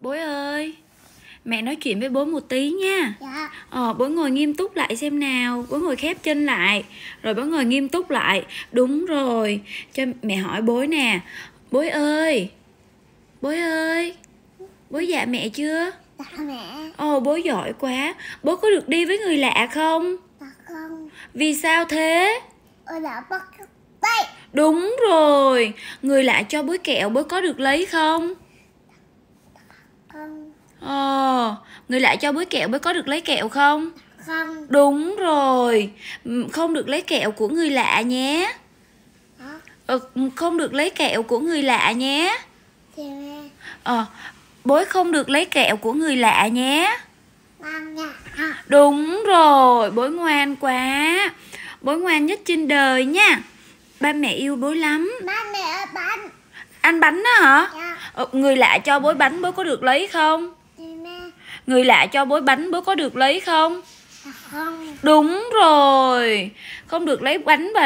Bối ơi Mẹ nói chuyện với bố một tí nha Dạ Ờ bố ngồi nghiêm túc lại xem nào Bố ngồi khép chân lại Rồi bố ngồi nghiêm túc lại Đúng rồi Cho mẹ hỏi bối nè Bối ơi Bối ơi Bố dạ mẹ chưa Dạ mẹ Ồ ờ, bố giỏi quá Bố có được đi với người lạ không Dạ không Vì sao thế Ở đã bắt bay. Đúng rồi Người lạ cho bối kẹo bố có được lấy không không Ờ, người lạ cho bới kẹo bới có được lấy kẹo không? Không Đúng rồi, không được lấy kẹo của người lạ nhé Ờ, không được lấy kẹo của người lạ nhé Ờ, bối không được lấy kẹo của người lạ nhé Đúng rồi, bối ngoan quá Bối ngoan nhất trên đời nha Ba mẹ yêu bối lắm Ba mẹ bánh Ăn bánh đó hả? Dạ Ờ, người lạ cho bối bánh bố có được lấy không người lạ cho bối bánh bố có được lấy không đúng rồi không được lấy bánh và